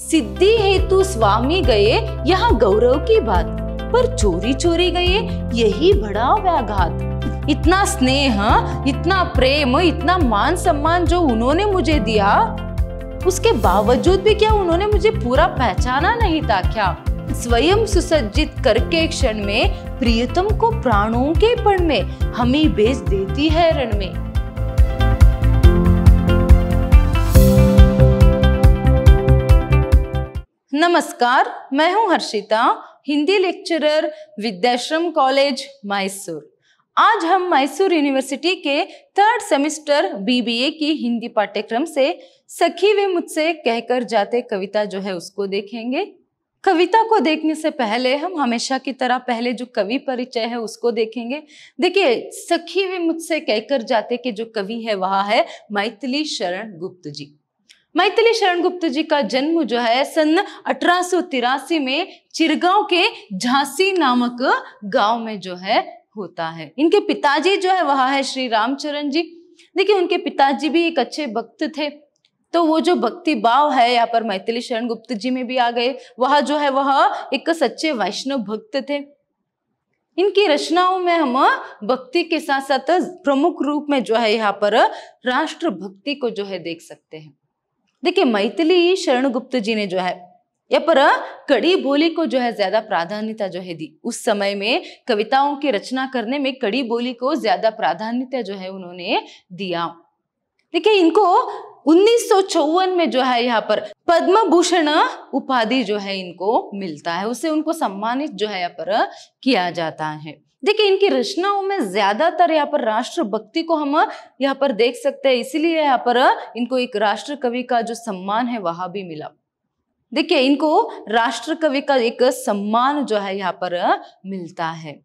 सिद्धि हेतु स्वामी गए यह गौरव की बात पर चोरी चोरी गए यही बड़ा व्याघात इतना स्नेह इतना प्रेम इतना मान सम्मान जो उन्होंने मुझे दिया उसके बावजूद भी क्या उन्होंने मुझे पूरा पहचाना नहीं था क्या स्वयं सुसज्जित करके क्षण में प्रियतम को प्राणों के पण में हमी बेच देती है रण में नमस्कार मैं हूं हर्षिता हिंदी लेक्चरर विद्याश्रम कॉलेज मैसूर आज हम मैसूर यूनिवर्सिटी के थर्ड सेमेस्टर बीबीए की हिंदी पाठ्यक्रम से सखी वे मुझसे कहकर जाते कविता जो है उसको देखेंगे कविता को देखने से पहले हम हमेशा की तरह पहले जो कवि परिचय है उसको देखेंगे देखिए सखी वे मुझसे कहकर जाते के जो कवि है वह है मैथिली शरण गुप्त जी मैथिली शरण गुप्त जी का जन्म जो है सन अठारह में चिरगांव के झांसी नामक गांव में जो है होता है इनके पिताजी जो है वह है श्री रामचरण जी देखिए उनके पिताजी भी एक अच्छे भक्त थे तो वो जो भक्ति भाव है यहाँ पर मैथिली शरण गुप्त जी में भी आ गए वह जो है वह एक सच्चे वैष्णव भक्त थे इनकी रचनाओं में हम भक्ति के साथ साथ प्रमुख रूप में जो है यहाँ पर राष्ट्र भक्ति को जो है देख सकते हैं देखिए मैथिली शरण गुप्त जी ने जो है यह पर कड़ी बोली को जो है ज्यादा प्राधान्यता जो है दी उस समय में कविताओं की रचना करने में कड़ी बोली को ज्यादा प्राधान्यता जो है उन्होंने दिया देखिए इनको उन्नीस में जो है यहाँ पर पद्म भूषण उपाधि जो है इनको मिलता है उसे उनको सम्मानित जो है यहाँ पर किया जाता है देखिए इनकी रचनाओं में ज्यादातर यहाँ पर राष्ट्रभक्ति को हम यहाँ पर देख सकते हैं इसीलिए यहाँ पर इनको एक राष्ट्र कवि का जो सम्मान है वहां भी मिला देखिए इनको राष्ट्र कवि का एक सम्मान जो है यहाँ पर मिलता है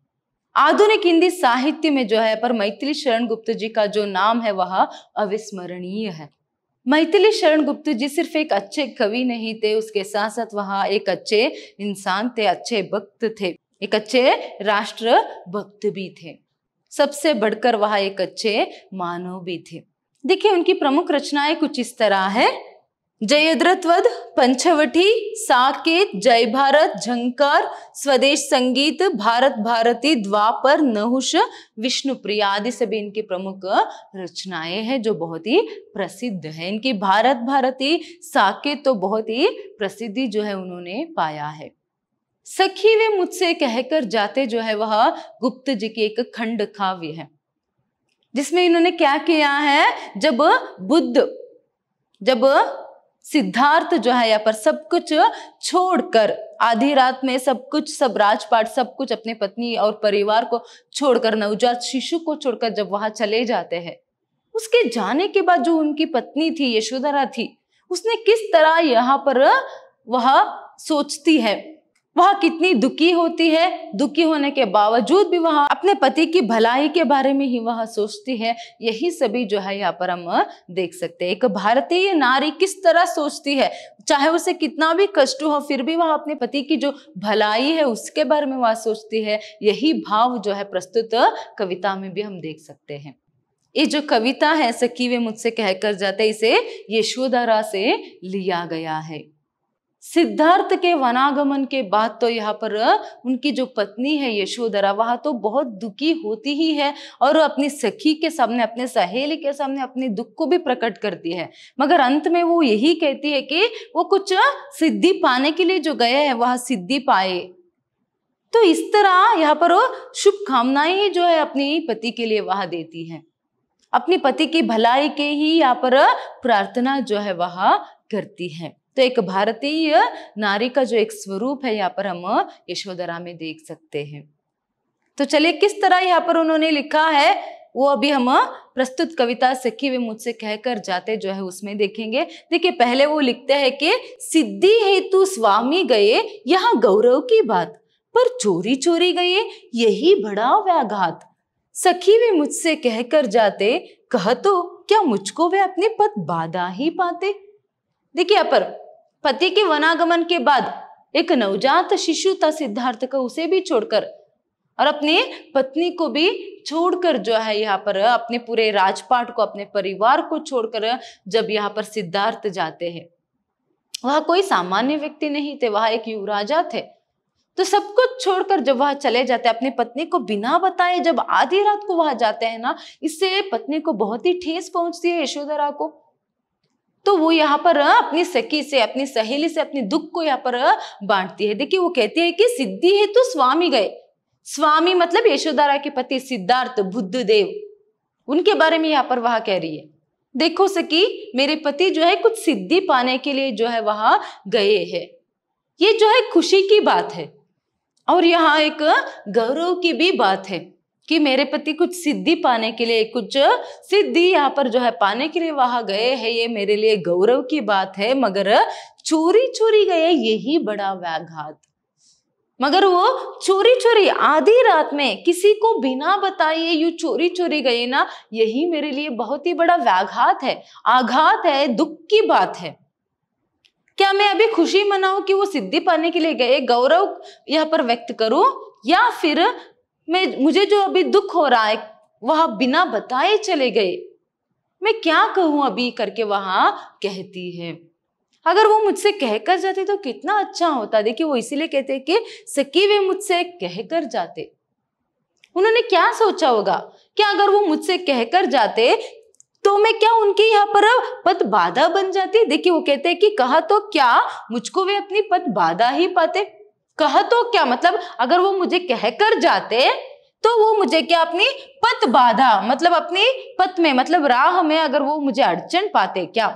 आधुनिक हिंदी साहित्य में जो है पर मैथिली शरण गुप्त जी का जो नाम है वह अविस्मरणीय है मैथिली शरण गुप्त जी सिर्फ एक अच्छे कवि नहीं थे उसके साथ साथ वह एक अच्छे इंसान थे अच्छे भक्त थे एक अच्छे राष्ट्र भक्त भी थे सबसे बढ़कर वह एक अच्छे मानव भी थे देखिए उनकी प्रमुख रचनाएं कुछ इस तरह है जयद्रतवध पंचवटी साकेत जय भारत झंकार स्वदेश संगीत भारत भारती द्वापर नहुष विष्णुप्रिया आदि सभी इनकी प्रमुख रचनाएं हैं जो बहुत ही प्रसिद्ध है इनकी भारत भारती साकेत तो बहुत ही प्रसिद्धि जो है उन्होंने पाया है सखी वे मुझसे कहकर जाते जो है वह गुप्त जी की एक खंड काव्य है जिसमें इन्होंने क्या किया है जब बुद्ध जब सिद्धार्थ जो है यहाँ पर सब कुछ छोड़कर आधी रात में सब कुछ सब राजपाट सब कुछ अपने पत्नी और परिवार को छोड़कर नवजात शिशु को छोड़कर जब वहां चले जाते हैं उसके जाने के बाद जो उनकी पत्नी थी यशोधरा थी उसने किस तरह यहाँ पर वह सोचती है वह कितनी दुखी होती है दुखी होने के बावजूद भी वह अपने पति की भलाई के बारे में ही वह सोचती है यही सभी जो है यहाँ पर हम देख सकते हैं एक भारतीय नारी किस तरह सोचती है चाहे उसे कितना भी कष्ट हो फिर भी वह अपने पति की जो भलाई है उसके बारे में वह सोचती है यही भाव जो है प्रस्तुत कविता में भी हम देख सकते हैं ये जो कविता है सखी वे मुझसे कहकर जाते इसे यशोधरा से लिया गया है सिद्धार्थ के वनागमन के बाद तो यहाँ पर उनकी जो पत्नी है यशोधरा वह तो बहुत दुखी होती ही है और अपनी सखी के सामने अपने सहेली के सामने अपने दुख को भी प्रकट करती है मगर अंत में वो यही कहती है कि वो कुछ सिद्धि पाने के लिए जो गया है वह सिद्धि पाए तो इस तरह यहाँ पर शुभकामनाएं जो है अपने पति के लिए वह देती है अपने पति की भलाई के ही यहाँ पर प्रार्थना जो है वह करती है तो एक भारतीय नारी का जो एक स्वरूप है यहाँ पर हम यशोधरा में देख सकते हैं तो चलिए किस तरह यहाँ पर उन्होंने लिखा है वो अभी हम प्रस्तुत कविता सखी वे मुझसे कहकर जाते जो है उसमें देखेंगे देखिए पहले वो लिखते हैं कि सिद्धि हेतु स्वामी गए यहाँ गौरव की बात पर चोरी चोरी गए यही बड़ा व्याघात सखी वे मुझसे कहकर जाते कह तो क्या मुझको वे अपने पद बाधा ही पाते देखिए यहाँ पर पति के वनागमन के बाद एक नवजात शिशु था सिद्धार्थ का उसे भी छोड़कर और अपनी पत्नी को भी छोड़कर जो है यहाँ पर अपने पूरे राजपाट को अपने परिवार को छोड़कर जब यहाँ पर सिद्धार्थ जाते हैं वह कोई सामान्य व्यक्ति नहीं थे वह एक युवराजा थे तो सब कुछ छोड़कर जब वह चले जाते अपनी पत्नी को बिना बताए जब आधी रात को वह जाते हैं ना इससे पत्नी को बहुत ही ठेस पहुंचती है यशोधरा को तो वो यहाँ पर अपनी सखी से अपनी सहेली से अपने दुख को यहाँ पर बांटती है देखिए वो कहती है कि सिद्धि है तो स्वामी गए स्वामी मतलब यशोदारा के पति सिद्धार्थ बुद्ध देव उनके बारे में यहाँ पर वह कह रही है देखो सकी मेरे पति जो है कुछ सिद्धि पाने के लिए जो है वहां गए है ये जो है खुशी की बात है और यहाँ एक गौरव की भी बात है कि मेरे पति कुछ सिद्धि पाने के लिए कुछ सिद्धि यहाँ पर जो है पाने के लिए वहां गए हैं ये मेरे लिए गौरव की बात है मगर चोरी चोरी गए यही बड़ा व्याघात मगर वो चोरी चोरी आधी रात में किसी को बिना बताए यू चोरी चोरी गए ना यही मेरे लिए बहुत ही बड़ा व्याघात है आघात है दुख की बात है क्या मैं अभी खुशी मनाऊं कि वो सिद्धि पाने के लिए गए गौरव यहाँ पर व्यक्त करूं या फिर मैं मुझे जो अभी दुख हो रहा है वह बिना बताए चले गए मैं क्या कहूं अभी करके वहां कहती है अगर वो मुझसे कहकर जाते तो कितना अच्छा होता देखिए वो इसीलिए कहते कि सकी वे मुझसे कहकर जाते उन्होंने क्या सोचा होगा कि अगर वो मुझसे कहकर जाते तो मैं क्या उनके यहाँ पर पद बाधा बन जाती देखिए वो कहते हैं कि कहा तो क्या मुझको वे अपनी पद बाधा ही पाते कह तो क्या मतलब अगर वो मुझे कहकर जाते तो वो मुझे क्या अपनी पत बाधा मतलब अपनी पत में मतलब राह में अगर वो मुझे अड़चन पाते क्या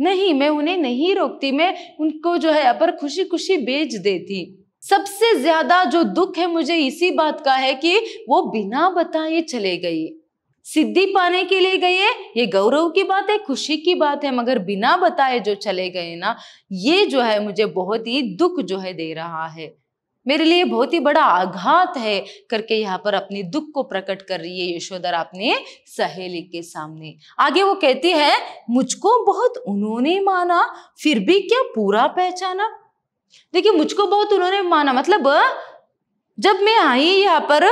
नहीं मैं उन्हें नहीं रोकती मैं उनको जो है अपर खुशी खुशी बेच देती सबसे ज्यादा जो दुख है मुझे इसी बात का है कि वो बिना बताए चले गई सिद्धि पाने के लिए गए ये गौरव की बात है खुशी की बात है मगर बिना बताए जो चले गए ना ये जो है मुझे बहुत ही दुख जो है दे रहा है मेरे लिए बहुत ही बड़ा आघात है करके यहाँ पर अपने दुख को प्रकट कर रही है यशोधर अपने सहेली के सामने आगे वो कहती है मुझको बहुत उन्होंने माना फिर भी क्या पूरा पहचाना देखिए मुझको बहुत उन्होंने माना मतलब जब मैं आई यहाँ पर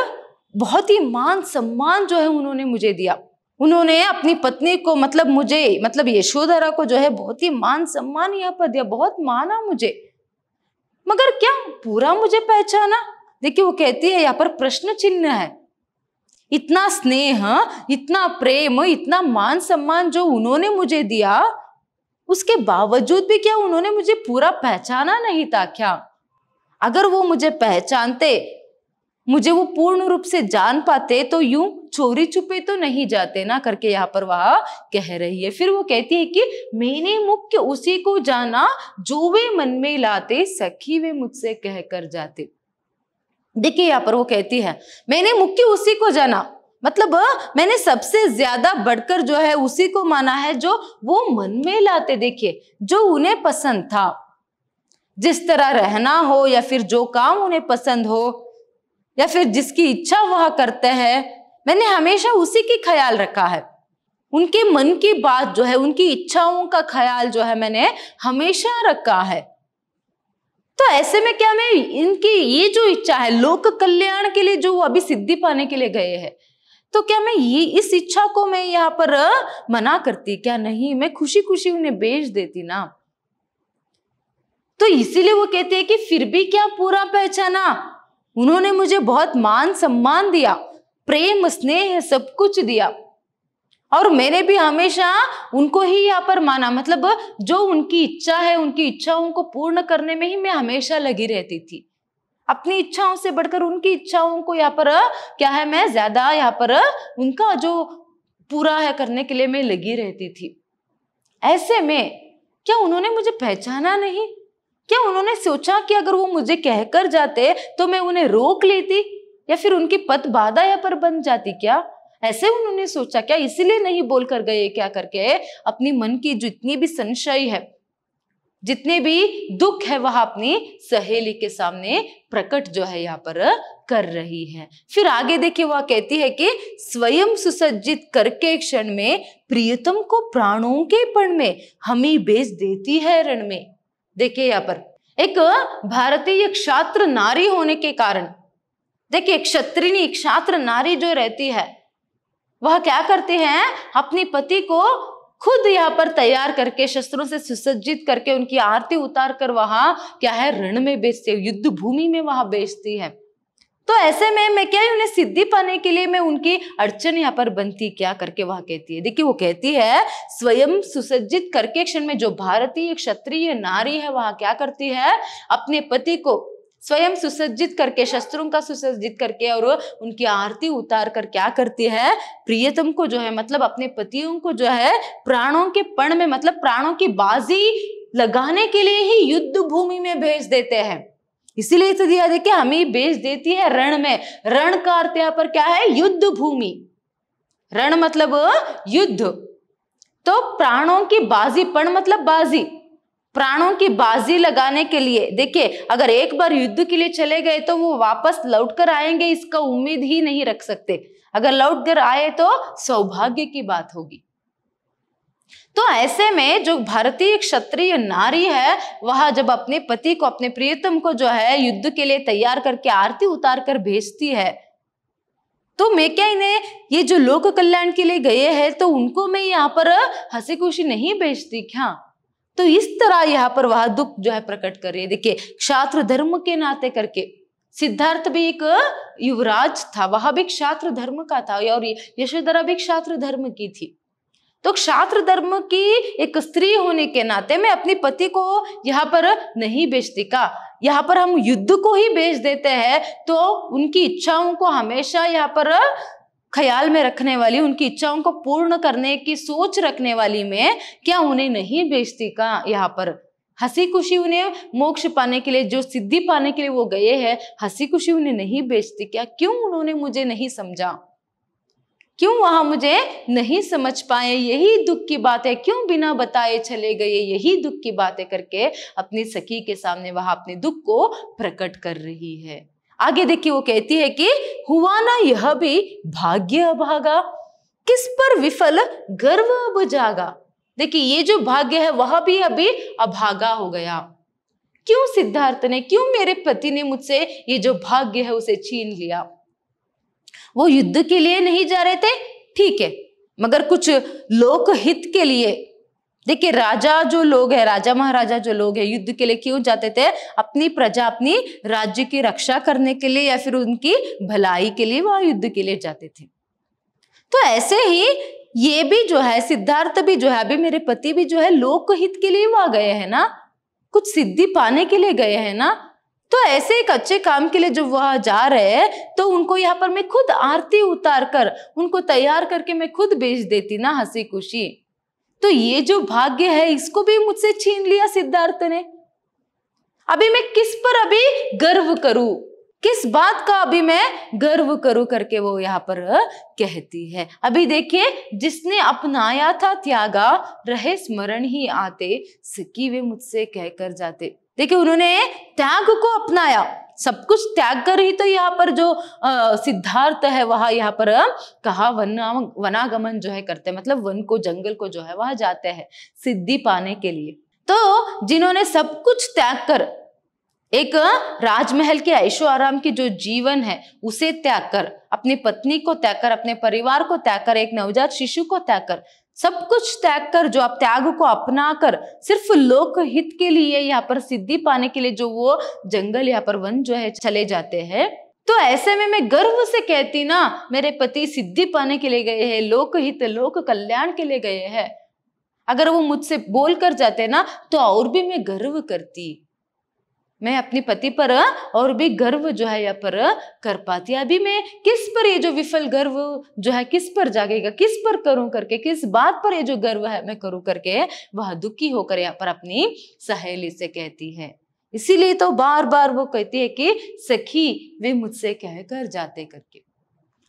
बहुत ही मान सम्मान जो है उन्होंने मुझे दिया उन्होंने अपनी पत्नी को मतलब मुझे मतलब यशोधरा को जो है बहुत ही मान सम्मान यहाँ पर दिया बहुत माना मुझे मगर क्या पूरा मुझे पहचाना देखिए वो कहती है यहाँ पर प्रश्न चिन्ह है इतना स्नेह इतना प्रेम इतना मान सम्मान जो उन्होंने मुझे दिया उसके बावजूद भी क्या उन्होंने मुझे पूरा पहचाना नहीं था क्या अगर वो मुझे पहचानते मुझे वो पूर्ण रूप से जान पाते तो यूं चोरी छुपे तो नहीं जाते ना करके यहाँ पर वह कह रही है फिर वो कहती है कि मैंने मुख्य उसी को जाना जो वे मन में लाते सखी वे मुझसे कह कर जाते देखिए यहाँ पर वो कहती है मैंने मुख्य उसी को जाना मतलब मैंने सबसे ज्यादा बढ़कर जो है उसी को माना है जो वो मन में लाते देखिए जो उन्हें पसंद था जिस तरह रहना हो या फिर जो काम उन्हें पसंद हो या फिर जिसकी इच्छा वह करते हैं मैंने हमेशा उसी की ख्याल रखा है उनके मन की बात जो है उनकी इच्छाओं का ख्याल जो है मैंने हमेशा रखा है तो ऐसे में क्या मैं इनकी ये जो इच्छा है लोक कल्याण के लिए जो वो अभी सिद्धि पाने के लिए गए हैं तो क्या मैं ये इस इच्छा को मैं यहाँ पर मना करती क्या नहीं मैं खुशी खुशी उन्हें बेच देती ना तो इसीलिए वो कहते हैं कि फिर भी क्या पूरा पहचाना उन्होंने मुझे बहुत मान सम्मान दिया प्रेम स्नेह सब कुछ दिया और मैंने भी हमेशा उनको ही यहाँ पर माना मतलब जो उनकी इच्छा है उनकी इच्छाओं को पूर्ण करने में ही मैं हमेशा लगी रहती थी अपनी इच्छाओं से बढ़कर उनकी इच्छाओं को यहाँ पर क्या है मैं ज्यादा यहाँ पर उनका जो पूरा है करने के लिए मैं लगी रहती थी ऐसे में क्या उन्होंने मुझे पहचाना नहीं क्या उन्होंने सोचा कि अगर वो मुझे कहकर जाते तो मैं उन्हें रोक लेती या फिर उनकी पत बाधा या पर बन जाती क्या ऐसे उन्होंने सोचा क्या इसीलिए नहीं बोल कर गए क्या करके अपनी मन की जितनी भी संशय है जितने भी दुख है वह अपनी सहेली के सामने प्रकट जो है यहाँ पर कर रही है फिर आगे देखिए वह कहती है कि स्वयं सुसज्जित करके क्षण में प्रियतम को प्राणों के पण में हमी बेच देती है रण में देखिए यहाँ पर एक भारतीय क्षात्र नारी होने के कारण देखिए क्षत्रिनी क्षात्र नारी जो रहती है वह क्या करती है अपने पति को खुद यहाँ पर तैयार करके शस्त्रों से सुसज्जित करके उनकी आरती उतार कर वहां क्या है रण में बेचती है युद्ध भूमि में वहां बेचती है तो ऐसे में मैं क्या उन्हें सिद्धि पाने के लिए मैं उनकी अड़चन यहाँ पर बनती क्या करके वह कहती है देखिए वो कहती है स्वयं सुसज्जित करके क्षण में जो भारतीय क्षत्रिय नारी है वहां क्या करती है अपने पति को स्वयं सुसज्जित करके शस्त्रों का सुसज्जित करके और उनकी आरती उतार कर क्या करती है प्रियतम को जो है मतलब अपने पतियों को जो है प्राणों के पण में मतलब प्राणों की बाजी लगाने के लिए ही युद्ध भूमि में भेज देते हैं इसीलिए तो दिया देखिए हमें बेच देती है रण में रण का अर्थ यहाँ पर क्या है युद्ध भूमि रण मतलब युद्ध तो प्राणों की बाजी पण मतलब बाजी प्राणों की बाजी लगाने के लिए देखिए अगर एक बार युद्ध के लिए चले गए तो वो वापस लौट कर आएंगे इसका उम्मीद ही नहीं रख सकते अगर लौट कर आए तो सौभाग्य की बात होगी तो ऐसे में जो भारतीय क्षत्रिय नारी है वह जब अपने पति को अपने प्रियतम को जो है युद्ध के लिए तैयार करके आरती उतार कर भेजती है तो मैं क्या इन्हें ये जो लोक कल्याण के लिए गए हैं तो उनको मैं यहाँ पर हंसी खुशी नहीं भेजती क्या तो इस तरह यहाँ पर वह दुख जो है प्रकट कर रही है देखिए क्षात्र धर्म के नाते करके सिद्धार्थ भी एक युवराज था वह भी क्षात्र धर्म का था और यशोधरा भी क्षात्र धर्म की थी तो क्षात्र धर्म की एक स्त्री होने के नाते मैं अपनी पति को यहाँ पर नहीं बेचती का यहाँ पर हम युद्ध को ही बेच देते हैं तो उनकी इच्छाओं को हमेशा यहाँ पर ख्याल में रखने वाली उनकी इच्छाओं को पूर्ण करने की सोच रखने वाली में क्या उन्हें नहीं बेचती का यहाँ पर हंसी खुशी उन्हें मोक्ष पाने के लिए जो सिद्धि पाने के लिए वो गए हैं हंसी खुशी उन्हें नहीं बेचती क्या क्यों उन्होंने मुझे नहीं समझा क्यों वहाँ मुझे नहीं समझ पाए यही दुख की बात है क्यों बिना बताए चले गए यही दुख की बातें करके अपनी सखी के सामने वह अपने दुख को प्रकट कर रही है आगे देखिए वो कहती है कि हुआ ना यह भी भाग्य अभागा किस पर विफल गर्व अब जागा देखिए ये जो भाग्य है वह भी अभी अभागा हो गया क्यों सिद्धार्थ ने क्यों मेरे पति ने मुझसे ये जो भाग्य है उसे छीन लिया वो युद्ध के लिए नहीं जा रहे थे ठीक है मगर कुछ लोकहित के लिए देखिए राजा जो लोग है राजा महाराजा जो लोग है युद्ध के लिए क्यों जाते थे अपनी प्रजा अपनी राज्य की रक्षा करने के लिए या फिर उनकी भलाई के लिए वह युद्ध के लिए जाते थे तो ऐसे ही ये भी जो है सिद्धार्थ भी जो है अभी मेरे पति भी जो है लोकहित के लिए वहां गए हैं ना कुछ सिद्धि पाने के लिए गए हैं ना तो ऐसे एक अच्छे काम के लिए जब वह जा रहे हैं तो उनको यहाँ पर मैं खुद आरती उतार कर उनको तैयार करके मैं खुद बेच देती ना हंसी खुशी तो ये जो भाग्य है इसको भी मुझसे छीन लिया सिद्धार्थ ने अभी मैं किस पर अभी गर्व करूं किस बात का अभी मैं गर्व करूं करके वो यहाँ पर कहती है अभी देखिए जिसने अपनाया था त्यागा रहे स्मरण ही आते सकी वे मुझसे कहकर जाते देखिए उन्होंने त्याग को अपनाया सब कुछ त्याग कर ही तो यहाँ पर जो सिद्धार्थ है वह यहाँ पर कहा वन वनागमन जो है करते मतलब वन को जंगल को जो है वह जाते हैं सिद्धि पाने के लिए तो जिन्होंने सब कुछ त्याग कर एक राजमहल के ऐशो आराम की जो जीवन है उसे त्याग कर अपनी पत्नी को त्याग कर अपने परिवार को त्याग कर एक नवजात शिशु को त्याग कर सब कुछ त्याग कर जो आप त्याग को अपना कर सिर्फ लोक हित के लिए यहाँ पर सिद्धि पाने के लिए जो वो जंगल यहाँ पर वन जो है चले जाते हैं तो ऐसे में मैं गर्व से कहती ना मेरे पति सिद्धि पाने के लिए गए हैं लोक हित लोक कल्याण के लिए गए हैं अगर वो मुझसे बोल कर जाते ना तो और भी मैं गर्व करती मैं अपने पति पर हाँ, और भी गर्व जो है यहाँ पर हाँ, कर पाती अभी मैं किस पर ये जो विफल गर्व जो है किस पर जागेगा किस पर करूं करके किस बात पर ये जो गर्व है मैं करूं करके वह दुखी होकर यहाँ पर अपनी सहेली से कहती है इसीलिए तो बार बार वो कहती है कि सखी वे मुझसे कह कर जाते करके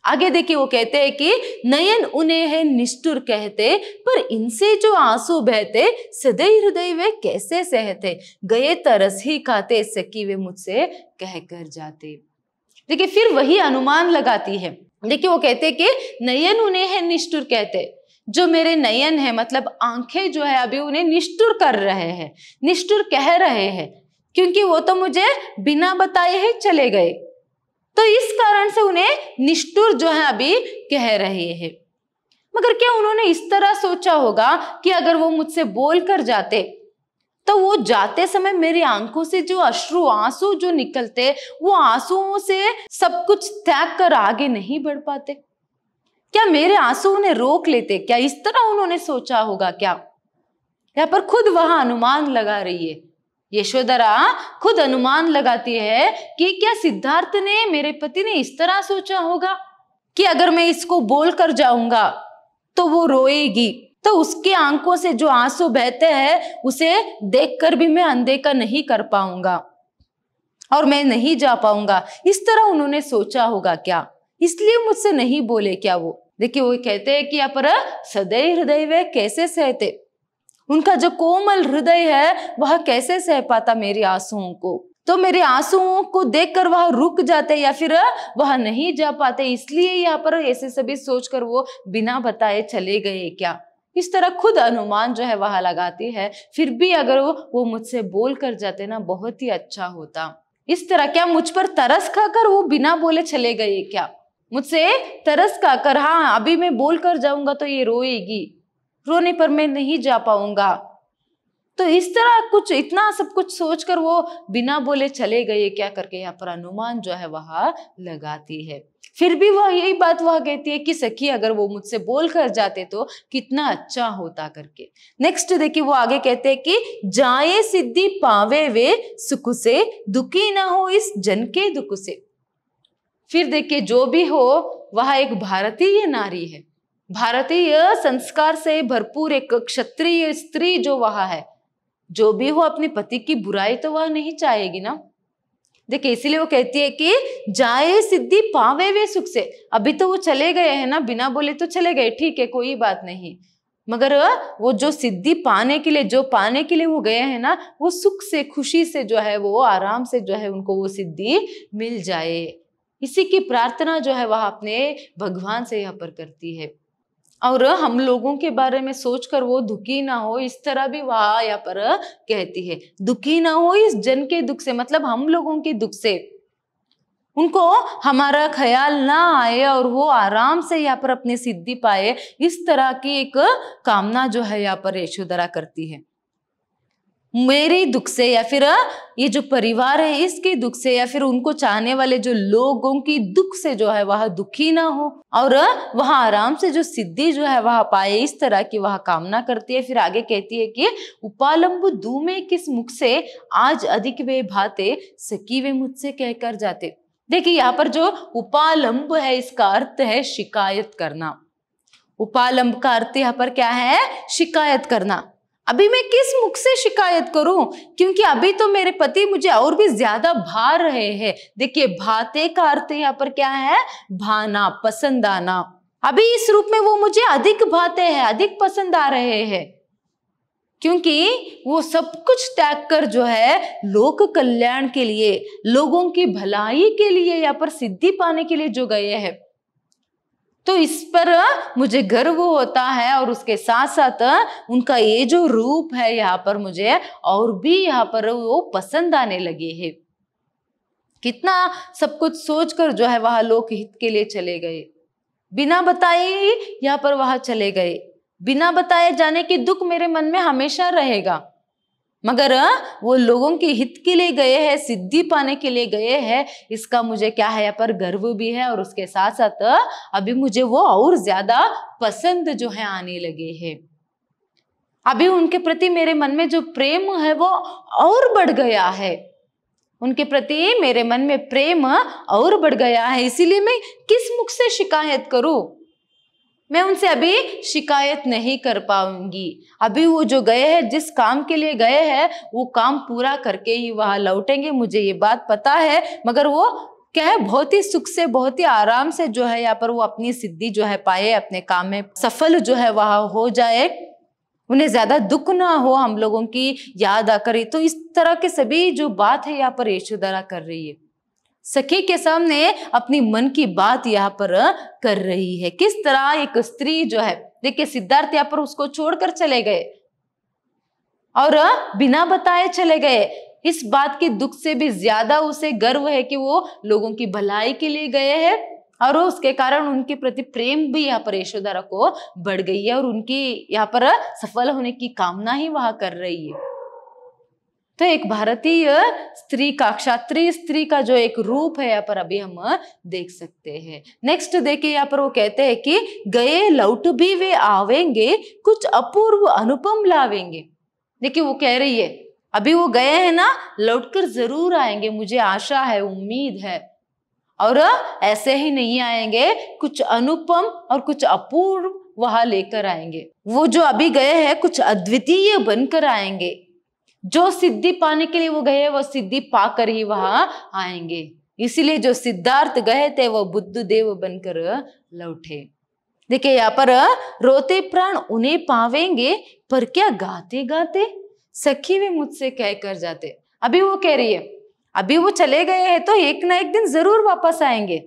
आगे देखिए वो कहते हैं कि नयन उन्हें है निष्ठुर कहते पर इनसे जो आंसू बहते सदैव हृदय वे कैसे सहते गए तरस ही खाते सकी वे मुझसे कह कर जाते देखिए फिर वही अनुमान लगाती है देखिए वो कहते कि नयन उन्हें है निष्ठुर कहते जो मेरे नयन है मतलब आंखें जो है अभी उन्हें निष्ठुर कर रहे हैं निष्ठुर कह रहे हैं क्योंकि वो तो मुझे बिना बताए ही चले गए तो इस कारण से उन्हें निष्ठुर जो है अभी कह रहे हैं मगर क्या उन्होंने इस तरह सोचा होगा कि अगर वो मुझसे बोल कर जाते तो वो जाते समय मेरी आंखों से जो अश्रु आंसू जो निकलते वो आंसुओं से सब कुछ त्याग कर आगे नहीं बढ़ पाते क्या मेरे आंसू उन्हें रोक लेते क्या इस तरह उन्होंने सोचा होगा क्या यहाँ पर खुद वहां अनुमान लगा रही है यशोदरा खुद अनुमान लगाती है कि क्या सिद्धार्थ ने मेरे पति ने इस तरह सोचा होगा कि अगर मैं इसको बोल कर जाऊंगा तो वो रोएगी तो उसके आंखों से जो आंसू बहते हैं उसे देखकर भी मैं अनदेखा नहीं कर पाऊंगा और मैं नहीं जा पाऊंगा इस तरह उन्होंने सोचा होगा क्या इसलिए मुझसे नहीं बोले क्या वो देखिए वो कहते हैं कि अपर पर सदैव हृदय वे कैसे सहते उनका जो कोमल हृदय है वह कैसे सह पाता मेरे आंसुओं को तो मेरे आंसुओं को देखकर वह रुक जाते या फिर वह नहीं जा पाते इसलिए यहाँ पर ऐसे सभी सोचकर वो बिना बताए चले गए क्या इस तरह खुद अनुमान जो है वह लगाती है फिर भी अगर वो वो मुझसे बोल कर जाते ना बहुत ही अच्छा होता इस तरह क्या मुझ पर तरस खाकर वो बिना बोले चले गए क्या मुझसे तरस खाकर हाँ अभी मैं बोल कर जाऊंगा तो ये रोएगी रोने पर मैं नहीं जा पाऊंगा तो इस तरह कुछ इतना सब कुछ सोचकर वो बिना बोले चले गए क्या करके यहाँ पर अनुमान जो है वह लगाती है फिर भी वह यही बात वह कहती है कि सखी अगर वो मुझसे बोल कर जाते तो कितना अच्छा होता करके नेक्स्ट देखिए वो आगे कहते हैं कि जाए सिद्धि पावे वे सुख से दुखी ना हो इस जन के दुख से फिर देखिए जो भी हो वह एक भारतीय नारी है भारतीय संस्कार से भरपूर एक क्षत्रिय स्त्री जो वहां है जो भी हो अपने पति की बुराई तो वह नहीं चाहेगी ना देखिए इसीलिए वो कहती है कि जाए सिद्धि पावे वे सुख से अभी तो वो चले गए हैं ना बिना बोले तो चले गए ठीक है कोई बात नहीं मगर वो जो सिद्धि पाने के लिए जो पाने के लिए वो गए हैं ना वो सुख से खुशी से जो है वो आराम से जो है उनको वो सिद्धि मिल जाए इसी की प्रार्थना जो है वह अपने भगवान से यहाँ पर करती है और हम लोगों के बारे में सोचकर वो दुखी ना हो इस तरह भी वह या पर कहती है दुखी ना हो इस जन के दुख से मतलब हम लोगों के दुख से उनको हमारा ख्याल ना आए और वो आराम से यहाँ पर अपनी सिद्धि पाए इस तरह की एक कामना जो है यहाँ पर यशोधरा करती है मेरे दुख से या फिर ये जो परिवार है इसके दुख से या फिर उनको चाहने वाले जो लोगों की दुख से जो है वह दुखी ना हो और वह आराम से जो सिद्धि जो है वह पाए इस तरह की वह कामना करती है फिर आगे कहती है कि उपालंब दूमे किस मुख से आज अधिक वे भाते सकी वे मुझसे कहकर जाते देखिए यहाँ पर जो उपालंब है इसका अर्थ है शिकायत करना उपालंब का अर्थ यहाँ पर क्या है शिकायत करना अभी मैं किस मुख से शिकायत करूं क्योंकि अभी तो मेरे पति मुझे और भी ज्यादा भा रहे हैं देखिए भाते का अर्थ यहाँ पर क्या है भाना पसंद आना अभी इस रूप में वो मुझे अधिक भाते हैं अधिक पसंद आ रहे हैं क्योंकि वो सब कुछ त्याग कर जो है लोक कल्याण के लिए लोगों की भलाई के लिए या पर सिद्धि पाने के लिए जो गए हैं तो इस पर मुझे गर्व होता है और उसके साथ साथ उनका ये जो रूप है यहाँ पर मुझे और भी यहाँ पर वो पसंद आने लगे है कितना सब कुछ सोचकर जो है वह लोक हित के लिए चले गए बिना बताए यहाँ पर वह चले गए बिना बताए जाने के दुख मेरे मन में हमेशा रहेगा मगर वो लोगों के हित के लिए गए हैं सिद्धि पाने के लिए गए हैं इसका मुझे क्या है यहाँ पर गर्व भी है और उसके साथ साथ अभी मुझे वो और ज्यादा पसंद जो है आने लगे हैं अभी उनके प्रति मेरे मन में जो प्रेम है वो और बढ़ गया है उनके प्रति मेरे मन में प्रेम और बढ़ गया है इसीलिए मैं किस मुख से शिकायत करूं मैं उनसे अभी शिकायत नहीं कर पाऊंगी अभी वो जो गए हैं जिस काम के लिए गए हैं वो काम पूरा करके ही वहां लौटेंगे मुझे ये बात पता है मगर वो क्या है बहुत ही सुख से बहुत ही आराम से जो है यहाँ पर वो अपनी सिद्धि जो है पाए अपने काम में सफल जो है वह हो जाए उन्हें ज्यादा दुख ना हो हम लोगों की याद आकर तो इस तरह के सभी जो बात है यहाँ पर यशोधरा कर रही है सखी के सामने अपनी मन की बात यहाँ पर कर रही है किस तरह एक स्त्री जो है देखिए सिद्धार्थ यहाँ पर उसको छोड़कर चले गए और बिना बताए चले गए इस बात के दुख से भी ज्यादा उसे गर्व है कि वो लोगों की भलाई के लिए गए हैं और उसके कारण उनके प्रति प्रेम भी यहाँ पर यशोदारा को बढ़ गई है और उनकी यहाँ पर सफल होने की कामना ही वहां कर रही है तो एक भारतीय स्त्री का क्षात्रीय स्त्री का जो एक रूप है यहाँ पर अभी हम देख सकते हैं नेक्स्ट देखिए यहाँ पर वो कहते हैं कि गए लौट भी वे आवेंगे कुछ अपूर्व अनुपम लावेंगे देखिए वो कह रही है अभी वो गए हैं ना लौटकर जरूर आएंगे मुझे आशा है उम्मीद है और ऐसे ही नहीं आएंगे कुछ अनुपम और कुछ अपूर्व वहां लेकर आएंगे वो जो अभी गए हैं कुछ अद्वितीय बनकर आएंगे जो सिद्धि पाने के लिए वो गए वो सिद्धि पाकर ही वहां आएंगे इसीलिए जो सिद्धार्थ गए थे वो बुद्ध देव बनकर लौटे देखिए यहाँ पर रोते प्राण उन्हें पावेंगे पर क्या गाते गाते सखी भी मुझसे कह कर जाते अभी वो कह रही है अभी वो चले गए हैं तो एक ना एक दिन जरूर वापस आएंगे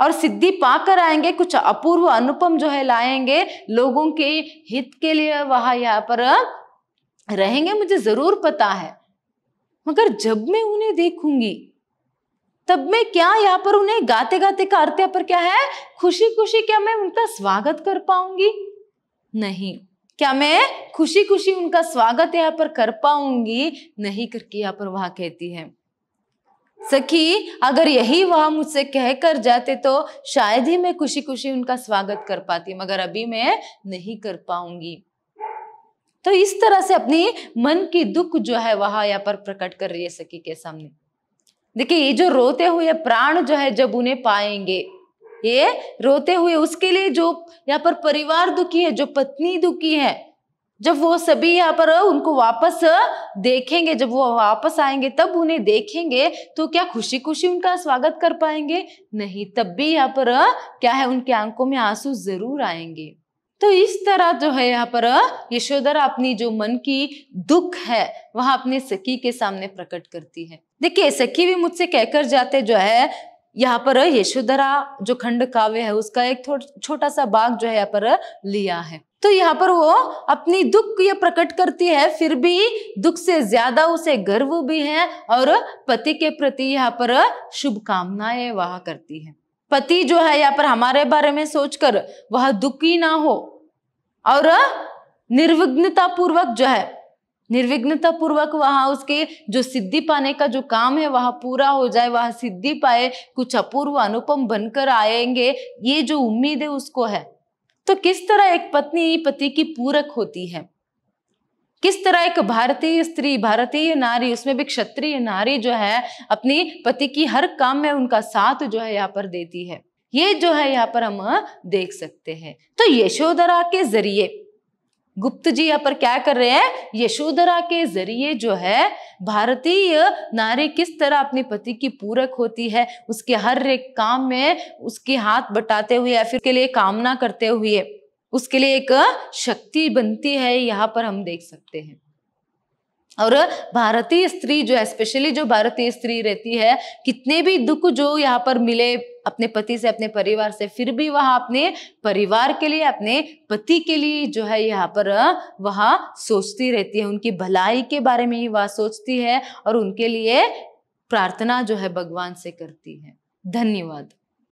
और सिद्धि पाकर आएंगे कुछ अपूर्व अनुपम जो है लाएंगे लोगों के हित के लिए वहां यहाँ पर रहेंगे मुझे ज़रूर पता है मगर जब मैं उन्हें देखूंगी तब मैं क्या यहाँ पर उन्हें गाते गाते का अर्थ पर क्या है खुशी खुशी क्या मैं उनका स्वागत कर पाऊंगी नहीं क्या मैं खुशी खुशी उनका स्वागत यहाँ पर कर पाऊंगी नहीं करके यहाँ पर वह कहती है सखी अगर यही वह मुझसे कह कर जाते तो शायद ही मैं खुशी खुशी उनका स्वागत कर पाती मगर अभी मैं नहीं कर पाऊंगी तो इस तरह से अपने मन की दुख जो है वह यहाँ पर प्रकट कर रही है सखी के सामने देखिए ये जो रोते हुए प्राण जो है जब उन्हें पाएंगे ये रोते हुए उसके लिए जो यहाँ पर परिवार दुखी है जो पत्नी दुखी है जब वो सभी यहाँ पर उनको वापस देखेंगे जब वो वापस आएंगे तब उन्हें देखेंगे तो क्या खुशी खुशी उनका स्वागत कर पाएंगे नहीं तब भी यहाँ पर क्या है उनके आंखों में आंसू जरूर आएंगे तो इस तरह जो है यहाँ पर यशोदरा अपनी जो मन की दुख है वह अपने सखी के सामने प्रकट करती है देखिए सखी भी मुझसे कहकर जाते जो है यहाँ पर यशोधरा जो खंड काव्य है उसका एक छोटा सा बाग जो है यहाँ पर लिया है तो यहाँ पर वो अपनी दुख ये प्रकट करती है फिर भी दुख से ज्यादा उसे गर्व भी है और पति के प्रति यहाँ पर शुभकामनाएं वह करती है पति जो है यहाँ पर हमारे बारे में सोचकर वह दुखी ना हो और निर्विघ्नता पूर्वक जो है निर्विघ्नता पूर्वक वह उसके जो सिद्धि पाने का जो काम है वह पूरा हो जाए वह सिद्धि पाए कुछ अपूर्व अनुपम बनकर आएंगे ये जो उम्मीद है उसको है तो किस तरह एक पत्नी पति की पूरक होती है किस तरह एक भारतीय स्त्री भारतीय नारी उसमें भी क्षत्रिय नारी जो है अपनी पति की हर काम में उनका साथ जो है यहाँ पर देती है ये जो है यहाँ पर हम देख सकते हैं तो यशोधरा के जरिए गुप्त जी यहाँ पर क्या कर रहे हैं यशोधरा के जरिए जो है भारतीय नारी किस तरह अपने पति की पूरक होती है उसके हर एक काम में उसके हाथ बटाते हुए या फिर के लिए कामना करते हुए उसके लिए एक शक्ति बनती है यहाँ पर हम देख सकते हैं और भारतीय स्त्री जो है स्पेशली जो भारतीय स्त्री रहती है कितने भी दुख जो यहाँ पर मिले अपने पति से अपने परिवार से फिर भी वह अपने परिवार के लिए अपने पति के लिए जो है यहाँ पर वह सोचती रहती है उनकी भलाई के बारे में ही वह सोचती है और उनके लिए प्रार्थना जो है भगवान से करती है धन्यवाद